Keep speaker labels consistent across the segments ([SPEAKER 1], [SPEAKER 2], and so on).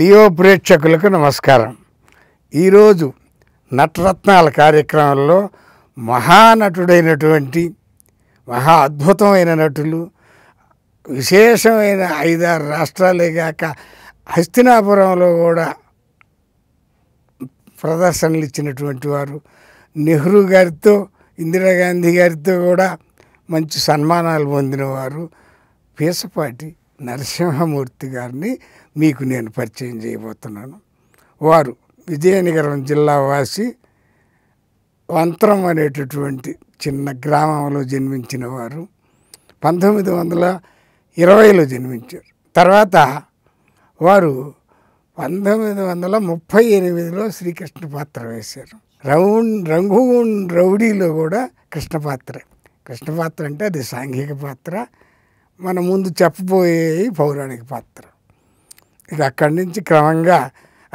[SPEAKER 1] Leo ప్రేక్షకులకు నమస్కారం ఈరోజు నటరత్నాల కార్యక్రమంలో మహానటుడైనటువంటి మహా అద్భుతమైన నటులు విశేషమైన ఐదారు రాష్ట్రాలే కాక హస్తినాపురంలో కూడా ప్రదర్శనలు ఇచ్చినటువంటి వారు నెహ్రూ గారితో ఇందిరాగాంధీ గారితో కూడా మంచి సన్మానాలు పొందినవారు పీసపాటి నరసింహమూర్తి గారిని మీకు నేను పరిచయం చేయబోతున్నాను వారు విజయనగరం జిల్లా వాసి వంతరం అనేటటువంటి చిన్న గ్రామంలో జన్మించిన వారు పంతొమ్మిది వందల ఇరవైలో జన్మించారు తర్వాత వారు పంతొమ్మిది వందల ముప్పై ఎనిమిదిలో శ్రీకృష్ణ పాత్ర వేశారు రౌన్ రంగున్ రౌడీలో కూడా కృష్ణ పాత్ర కృష్ణ పాత్ర అంటే అది సాంఘిక పాత్ర మన ముందు చెప్పబోయే పౌరాణిక పాత్ర ఇక అక్కడి నుంచి క్రమంగా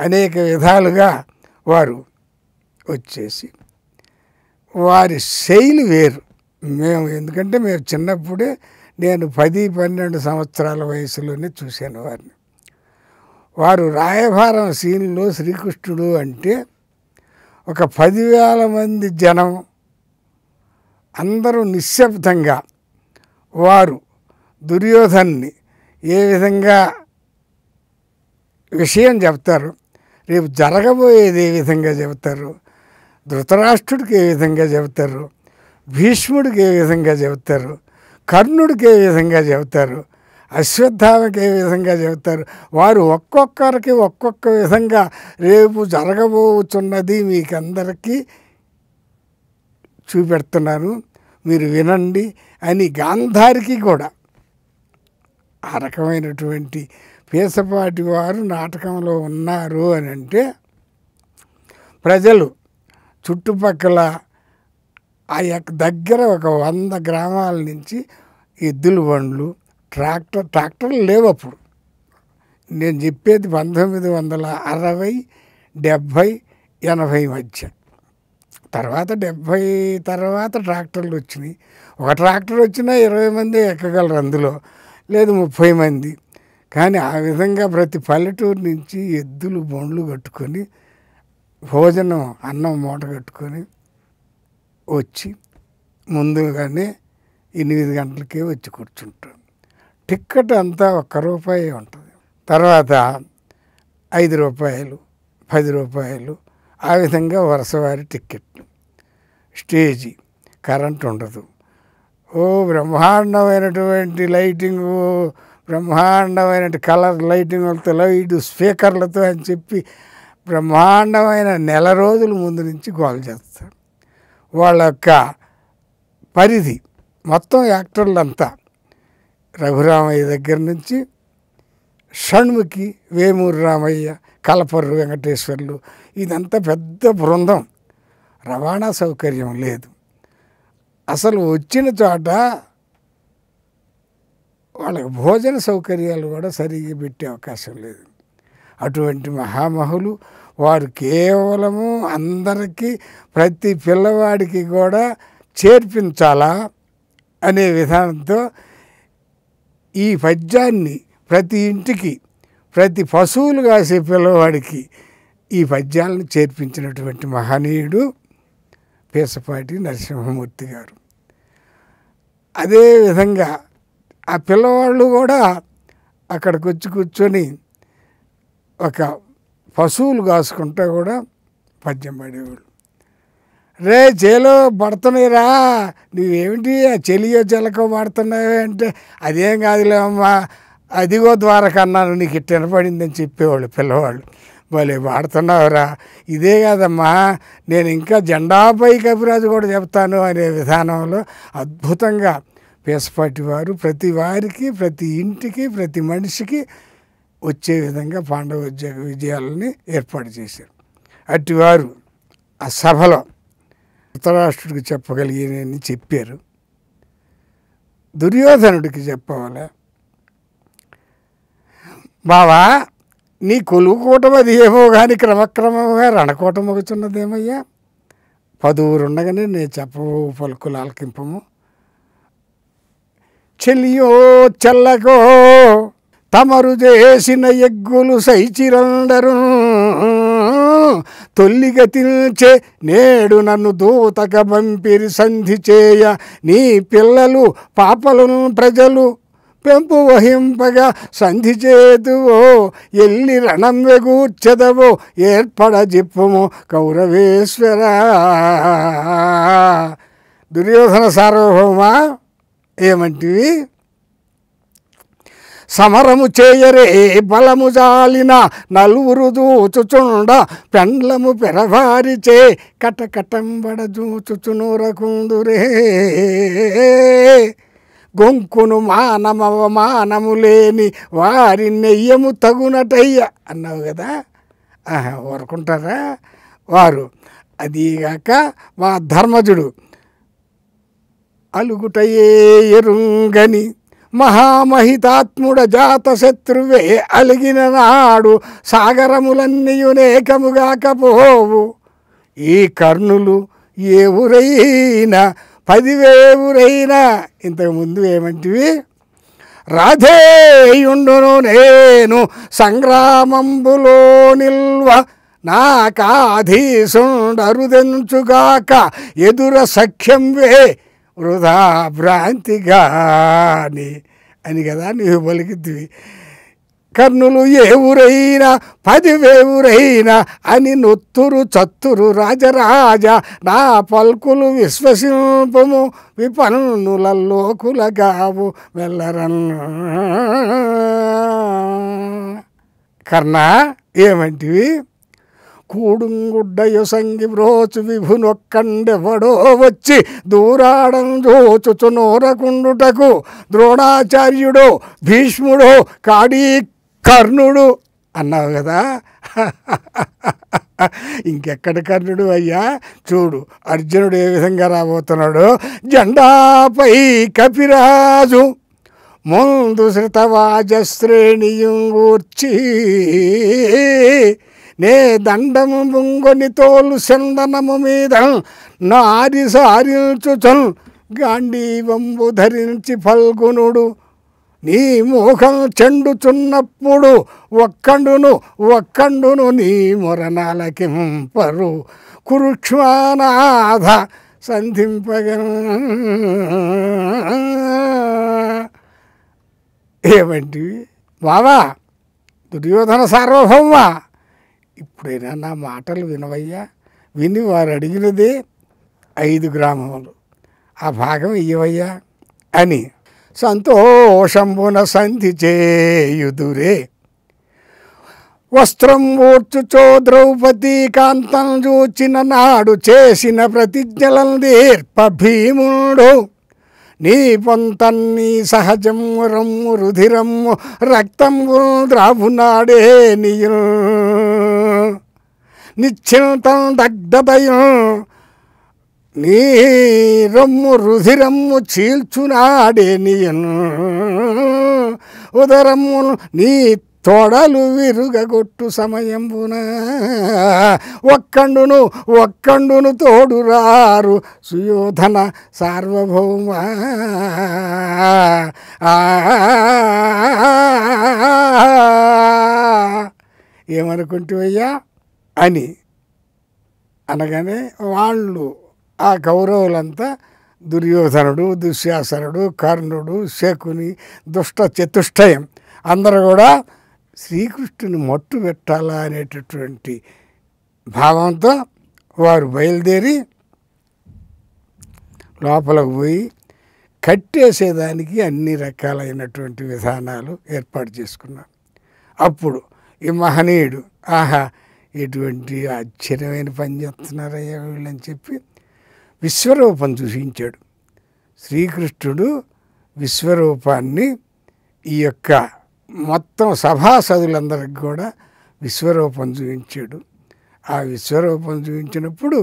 [SPEAKER 1] అనేక విధాలుగా వారు వచ్చేసి వారి శైలి వేరు మేము ఎందుకంటే మేము చిన్నప్పుడే నేను పది పన్నెండు సంవత్సరాల వయసులోనే చూశాను వారిని వారు రాయభారం సీన్లో శ్రీకృష్ణుడు అంటే ఒక పదివేల మంది జనం అందరూ నిశ్శబ్దంగా వారు దుర్యోధన్ని ఏ విధంగా విషయం చెప్తారు రేపు జరగబోయేది ఏ విధంగా చెబుతారు ధృతరాష్ట్రుడికి ఏ విధంగా చెబుతారు భీష్ముడికి ఏ విధంగా చెబుతారు కర్ణుడికి ఏ విధంగా చెబుతారు అశ్వత్థామకి ఏ విధంగా చెబుతారు వారు ఒక్కొక్కరికి ఒక్కొక్క విధంగా రేపు జరగబోతున్నది మీకందరికీ చూపెడుతున్నాను మీరు వినండి అని గాంధారికి కూడా ఆ రకమైనటువంటి పీసపాటి వారు నాటకంలో ఉన్నారు అని అంటే ప్రజలు చుట్టుపక్కల ఆ యొక్క దగ్గర ఒక వంద గ్రామాల నుంచి ఎద్దుల బండ్లు ట్రాక్టర్ ట్రాక్టర్లు లేవు అప్పుడు నేను చెప్పేది పంతొమ్మిది వందల అరవై డెబ్భై ఎనభై మధ్య తర్వాత డెబ్భై తర్వాత ట్రాక్టర్లు వచ్చినాయి ఒక ట్రాక్టర్ వచ్చినా ఇరవై మంది ఎక్కగలరు అందులో లేదు ముప్పై మంది కానీ ఆ విధంగా ప్రతి పల్లెటూరు నుంచి ఎద్దులు బొండ్లు కట్టుకొని భోజనం అన్నం మూట కట్టుకొని వచ్చి ముందుగానే ఎనిమిది గంటలకే వచ్చి కూర్చుంటాం టిక్కెట్ అంతా ఒక్క రూపాయి ఉంటుంది తర్వాత ఐదు రూపాయలు పది రూపాయలు ఆ విధంగా వరుసవారి టిక్కెట్లు స్టేజీ కరెంట్ ఉండదు ఓ బ్రహ్మాండమైనటువంటి లైటింగు బ్రహ్మాండమైన కలర్ లైటింగ్లతో లైట్ స్పీకర్లతో అని చెప్పి బ్రహ్మాండమైన నెల రోజుల ముందు నుంచి గోల్ చేస్తారు వాళ్ళ యొక్క పరిధి మొత్తం యాక్టర్లంతా రఘురామయ్య దగ్గర నుంచి షణ్ముఖి వేమూరు రామయ్య కలపర్రు వెంకటేశ్వర్లు ఇదంతా పెద్ద బృందం రవాణా సౌకర్యం లేదు అసలు వచ్చిన చోట వాళ్ళకి భోజన సౌకర్యాలు కూడా సరిగ్గా పెట్టే అవకాశం లేదు అటువంటి మహామహులు వారు కేవలము అందరికీ ప్రతి పిల్లవాడికి కూడా చేర్పించాలా అనే విధానంతో ఈ పద్యాన్ని ప్రతి ఇంటికి ప్రతి పశువులు కాసే పిల్లవాడికి ఈ పద్యాలను చేర్పించినటువంటి మహనీయుడు పేసపాటి నరసింహమూర్తి గారు అదేవిధంగా ఆ పిల్లవాళ్ళు కూడా అక్కడికి వచ్చి కూర్చొని ఒక పశువులు కాసుకుంటే కూడా పద్యం పడేవాళ్ళు రే చేలో పడుతున్నాయిరా నువ్వేమిటి ఆ చెలియో చెలకో పడుతున్నావే అంటే అదేం కాదులే అమ్మ అదిగో ద్వారకన్నాను నీకు ఇట్ట చెప్పేవాళ్ళు పిల్లవాళ్ళు భలే వాడుతున్నావురా ఇదే కాదమ్మా నేను ఇంకా జెండాపై కవిరాజు కూడా చెప్తాను అనే విధానంలో అద్భుతంగా పేసపాటి వారు ప్రతి వారికి ప్రతి ఇంటికి ప్రతి మనిషికి వచ్చే విధంగా పాండవ ఉద్యోగ విజయాలని ఏర్పాటు చేశారు అట్టివారు ఆ సభలో ఉత్తరాష్ట్రుడికి చెప్పగలిగినని చెప్పారు దుర్యోధనుడికి చెప్పవాలా బావా నీ కొలువుకోవటం అది ఏమో కానీ క్రమక్రమముగా రణకూటం ఒకచున్నదేమయ్యా పదువురుండగానే నేను చెప్పవు పలుకులు ఆలకింపము చెలియో చల్లగో తమరు చేసిన ఎగ్గులు సైచిరండరు తొల్లిగ తిల్చే నేడు నన్ను దూతక పంపిరి సంధి చేయ నీ పిల్లలు పాపలను ప్రజలు పెంపు వహింపగా సంధి చేతువో ఎల్లి రణం వెగూర్చెదవో ఏర్పడ జిప్పము కౌరవేశ్వర దుర్యోధన సార్వభౌమా ఏమంటివి సమరము చేయరే బలము జాలిన నలుగురు దూచుచుండ పెండ్లము పెరవారిచే కటకటంబడ దూచుచునూరకుండురే గొంకును మానమవ మానము లేని వారి నెయ్యము తగునటయ్య అన్నావు కదా వరకుంటారా వారు అదీగాక మా ధర్మజుడు అలుగుటయే ఎరుంగని మహామహితాత్ముడ జాత శత్రువే అలిగిన నాడు సాగరములన్నీయునేకముగాకపోవు ఈ కర్ణులు ఏ ఊరైనా పదివేవురైనా ఇంతకుముందు ఏమంటివి రాధేయుండును నేను సంగ్రామంబులో నిల్వ నా కాధీసుండరుదెంచుగాక ఎదుర సఖ్యం వే వృధా భ్రాంతి గాని అని కదా నువ్వు పలికిద్దివి కర్ణులు ఏ ఏవురైనా పదివేవురైనా అని నొత్తురు చత్తురు రాజరాజ నా పల్కులు విశ్వసింపము విపనులలోకుల గావు వెళ్ళరన్ కర్ణ ఏమంటివి కూడుంగుడ్డయు సంగి బ్రోచు విభునొక్కండెవడో వచ్చి దూరాడం జోచుచు నోరకుండుటకు ద్రోణాచార్యుడు భీష్ముడు కాడీ కర్ణుడు అన్నావు కదా ఇంకెక్కడ కర్ణుడు అయ్యా చూడు అర్జునుడు ఏ విధంగా రాబోతున్నాడు జెండాపై కపిరాజు ముందు శ్రుతవాజశ్రేణియుర్చి నే దండము బొంగొని తోలు చందనము మీద నారి గాంధీ వంబు ధరించి ఫల్గునుడు నీ మోహం చెండుచున్నప్పుడు ఒక్కండును ఒక్కండును నీ మొరనాలకింపరు కురుక్ష్మానాథ సంధింపగ ఏమంటివి బావా దుర్యోధన సార్వభౌమా ఇప్పుడైనా నా మాటలు వినవయ్యా విని వారు అడిగినదే ఐదు గ్రామములు ఆ భాగం ఇయ్యవయ్యా అని సంతోషంబున సంధి చేయుదురే వస్త్రం ఓర్చుచో ద్రౌపది కాంతం చూచిన నాడు చేసిన ప్రతిజ్ఞలను తీర్ప భీముడు నీ పొంతన్ని సహజం రమ్ము రుధిరమ్ము రక్తం ద్రావునాడే నీయు నిశ్చింతం దగ్ధదయం నీ రమ్ము రుధిరమ్ము చీల్చునాడే నీయను ఉదరమ్మును నీ తోడలు విరుగగొట్టు సమయంబున ఒక్కండును ఒక్కండును తోడురారు సుయోధన సార్వభౌమ ఏమనుకుంటువయ్యా అని అనగానే వాళ్ళు ఆ కౌరవులంతా దుర్యోధనుడు దుశ్శాసనుడు కర్ణుడు శకుని దుష్ట చతుష్టయం అందరూ కూడా శ్రీకృష్ణుని మట్టు పెట్టాలా అనేటటువంటి భావంతో వారు బయలుదేరి లోపలకు పోయి కట్టేసేదానికి అన్ని రకాలైనటువంటి విధానాలు ఏర్పాటు చేసుకున్నారు అప్పుడు ఈ మహనీయుడు ఆహా ఎటువంటి ఆశ్చర్యమైన పని చేస్తున్నారయ్యా వీళ్ళని చెప్పి విశ్వరూపం చూసించాడు శ్రీకృష్ణుడు విశ్వరూపాన్ని ఈ యొక్క మొత్తం సభాసదులందరికి కూడా విశ్వరూపం చూపించాడు ఆ విశ్వరూపం చూపించినప్పుడు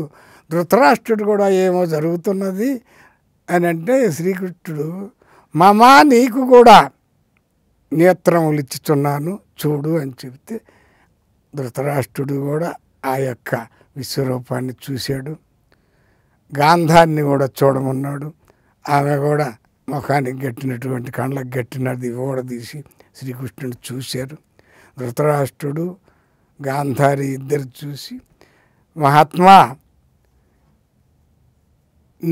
[SPEAKER 1] ధృతరాష్ట్రుడు కూడా ఏమో జరుగుతున్నది అని అంటే శ్రీకృష్ణుడు మమా నీకు కూడా నేత్రములు ఇచ్చుతున్నాను చూడు అని చెప్తే ధృతరాష్ట్రుడు కూడా ఆ యొక్క విశ్వరూపాన్ని చూశాడు గాంధాన్ని కూడా చూడమన్నాడు ఆమె కూడా ముఖానికి గట్టినటువంటి కళ్ళకు గట్టినది ఓడదీసి శ్రీకృష్ణుడు చూశారు ధృతరాష్ట్రుడు గాంధారి ఇద్దరు చూసి మహాత్మా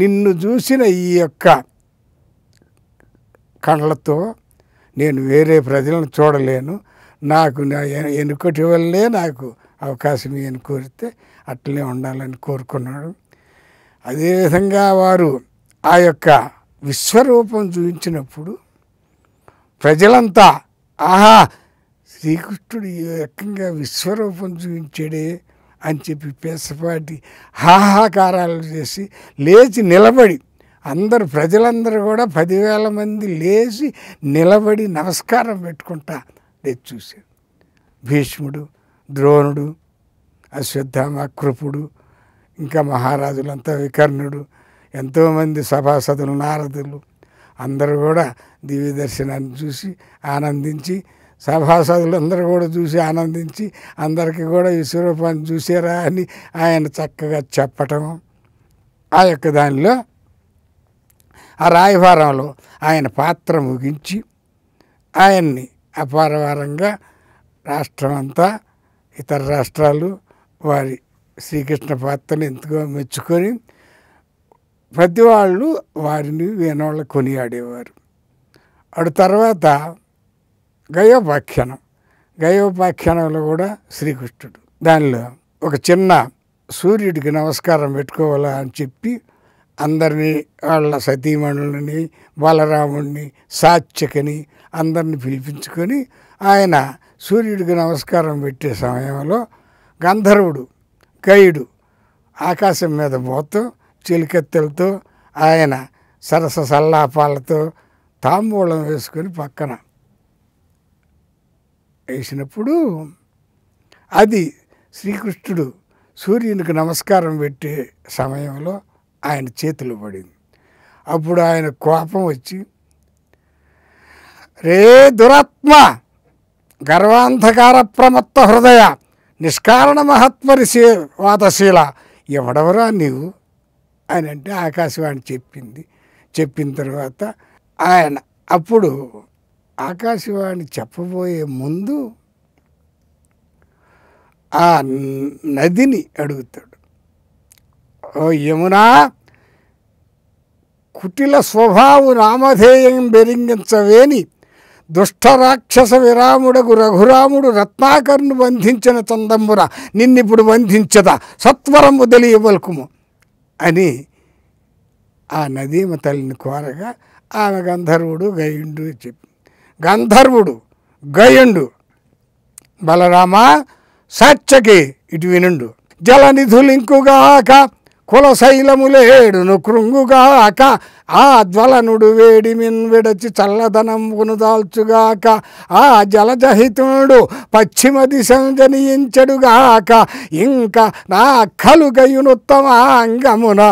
[SPEAKER 1] నిన్ను చూసిన ఈ యొక్క కళ్ళతో నేను వేరే ప్రజలను చూడలేను నాకు నా ఎనుకటి వల్లే నాకు అవకాశం ఏం కోరితే అట్లనే ఉండాలని కోరుకున్నాడు అదేవిధంగా వారు ఆ యొక్క విశ్వరూపం చూపించినప్పుడు ప్రజలంతా ఆహా శ్రీకృష్ణుడు ఏ రకంగా విశ్వరూపం చూపించాడే అని చెప్పి పేసపాటి హాహాకారాలు చేసి లేచి నిలబడి అందరు ప్రజలందరూ కూడా పదివేల మంది లేచి నిలబడి నమస్కారం పెట్టుకుంటా లేచి చూశారు భీష్ముడు ద్రోణుడు అశ్వత్థామ కృపుడు ఇంకా మహారాజులంతా వికర్ణుడు ఎంతోమంది సభాసదులు నారదులు అందరూ కూడా దివ్య దర్శనాన్ని చూసి ఆనందించి సభాసదులు అందరూ కూడా చూసి ఆనందించి అందరికీ కూడా ఈ స్వరూపాన్ని చూసారా అని ఆయన చక్కగా చెప్పటం ఆ యొక్క దానిలో ఆ రాయవారంలో ఆయన పాత్ర ముగించి ఆయన్ని అపారవారంగా రాష్ట్రం అంతా ఇతర రాష్ట్రాలు వారి శ్రీకృష్ణ పాత్రను ఎంతగా మెచ్చుకొని వాళ్ళు వారిని వీణోళ్ళ కొనియాడేవారు అటు తర్వాత గయోపాఖ్యానం గయోపాఖ్యానంలో కూడా శ్రీకృష్ణుడు దానిలో ఒక చిన్న సూర్యుడికి నమస్కారం పెట్టుకోవాలా అని చెప్పి అందరినీ వాళ్ళ సతీమణులని బలరాముడిని సాత్యకని అందరిని పిలిపించుకొని ఆయన సూర్యుడికి నమస్కారం పెట్టే సమయంలో గంధర్వుడు గయుడు ఆకాశం మీద పోతూ చిలికత్తెలతో ఆయన సరస సల్లాపాలతో తాంబూలం వేసుకొని పక్కన వేసినప్పుడు అది శ్రీకృష్ణుడు సూర్యునికి నమస్కారం పెట్టే సమయంలో ఆయన చేతులు పడింది అప్పుడు ఆయన కోపం వచ్చి రే దురాత్మ గర్వాంధకార ప్రమత్త హృదయ నిష్కారణ మహాత్మరి వాతశీల ఎవడవరా నీవు అని అంటే ఆకాశవాణి చెప్పింది చెప్పిన తర్వాత ఆయన అప్పుడు ఆకాశవాణి చెప్పబోయే ముందు ఆ నదిని అడుగుతాడు ఓ యమునా కుటిల స్వభావు నామధేయం బెరింగించవేని దుష్ట రాక్షస విరాముడకు రఘురాముడు రత్నాకరును బంధించిన చందంబుర నిన్నిప్పుడు బంధించదా సత్వరము తెలియవలకుము అని ఆ నదీమ తల్లిని కోరగా ఆమె గంధర్వుడు గయుండు చెప్పి గంధర్వుడు గయుండు బలరామ సచ్చకి ఇటు వినుండు జలనిధులు జలనిధులింకుగాక కులశైలములేడు లేడును కృంగుగాక ఆ జ్వలనుడు మిన్ విడచి చల్లదనం కొనుదాల్చుగాక ఆ జలజహితుడు పశ్చిమ దిశ జనియించడుగాక ఇంకా నా అంగమున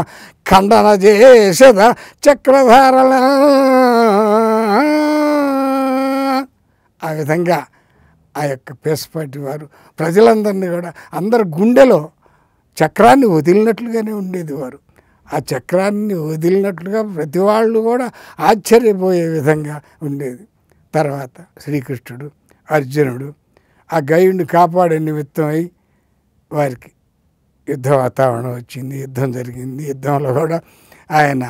[SPEAKER 1] ఖండన చేసద చక్రధారల ఆ విధంగా ఆ యొక్క పేసపాటి వారు ప్రజలందరినీ కూడా అందరు గుండెలో చక్రాన్ని వదిలినట్లుగానే ఉండేది వారు ఆ చక్రాన్ని వదిలినట్లుగా ప్రతి వాళ్ళు కూడా ఆశ్చర్యపోయే విధంగా ఉండేది తర్వాత శ్రీకృష్ణుడు అర్జునుడు ఆ గయుడిని కాపాడే నిమిత్తమై వారికి యుద్ధ వాతావరణం వచ్చింది యుద్ధం జరిగింది యుద్ధంలో కూడా ఆయన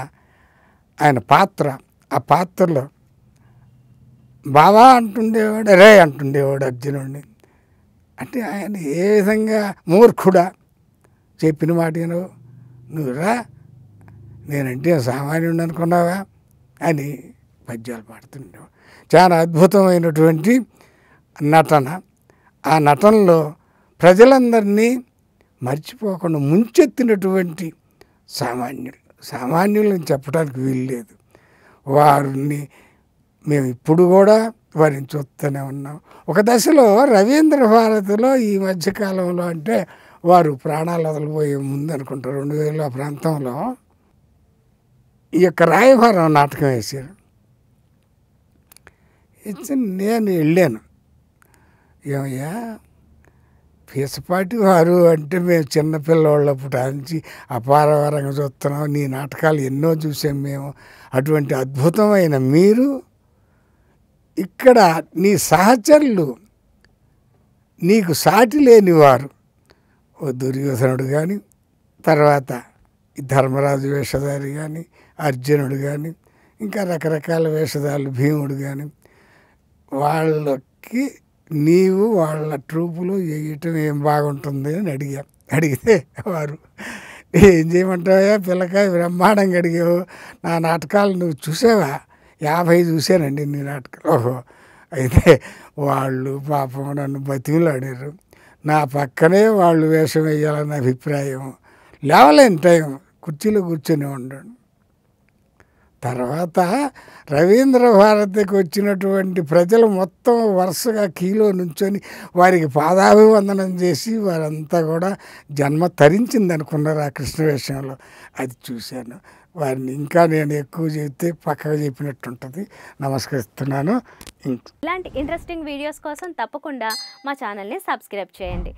[SPEAKER 1] ఆయన పాత్ర ఆ పాత్రలో బాబా అంటుండేవాడు రే అంటుండేవాడు అర్జునుడిని అంటే ఆయన ఏ విధంగా మూర్ఖుడా చెప్పిన మాట నువ్వు నువ్వురా నేనంటే సామాన్యుడు అనుకున్నావా అని పద్యాలు పాడుతుండే చాలా అద్భుతమైనటువంటి నటన ఆ నటనలో ప్రజలందరినీ మర్చిపోకుండా ముంచెత్తినటువంటి సామాన్యుడు సామాన్యులను చెప్పడానికి లేదు వారిని మేము ఇప్పుడు కూడా వారిని చూస్తూనే ఉన్నాం ఒక దశలో రవీంద్ర భారతిలో ఈ మధ్యకాలంలో అంటే వారు ప్రాణాలు వదిలిపోయే ముందు అనుకుంటా రెండు వేల ప్రాంతంలో ఈ యొక్క రాయభారం నాటకం వేశారు ఇచ్చి నేను వెళ్ళాను ఏమయ్యా పీసపాటి వారు అంటే మేము చిన్న నుంచి అపారవరంగా చూస్తున్నాం నీ నాటకాలు ఎన్నో చూసాం మేము అటువంటి అద్భుతమైన మీరు ఇక్కడ నీ సహచరులు నీకు సాటి లేనివారు దుర్యోధనుడు కానీ తర్వాత ధర్మరాజు వేషధారి కానీ అర్జునుడు కానీ ఇంకా రకరకాల వేషధారులు భీముడు కానీ వాళ్ళకి నీవు వాళ్ళ ట్రూపులు వేయటం ఏం బాగుంటుంది అని అడిగా అడిగితే వారు ఏం చేయమంటావా పిల్లకాయ బ్రహ్మాండంగా అడిగావు నా నాటకాలు నువ్వు చూసావా యాభై చూశానండి నీ నాటకాలు ఓహో అయితే వాళ్ళు పాపం నన్ను బతిమలాడారు నా పక్కనే వాళ్ళు వేషం వేయాలన్న అభిప్రాయం లేవలేని టైం కుర్చీలో కూర్చొని ఉండండి తర్వాత రవీంద్ర భారతికి వచ్చినటువంటి ప్రజలు మొత్తం వరుసగా కీలో నుంచొని వారికి పాదాభివందనం చేసి వారంతా కూడా జన్మ తరించింది అనుకున్నారు ఆ కృష్ణ విషయంలో అది చూశాను వారిని ఇంకా నేను ఎక్కువ చెప్తే పక్కగా చెప్పినట్టు ఉంటుంది నమస్కరిస్తున్నాను ఇలాంటి ఇంట్రెస్టింగ్ వీడియోస్ కోసం తప్పకుండా మా ఛానల్ని సబ్స్క్రైబ్ చేయండి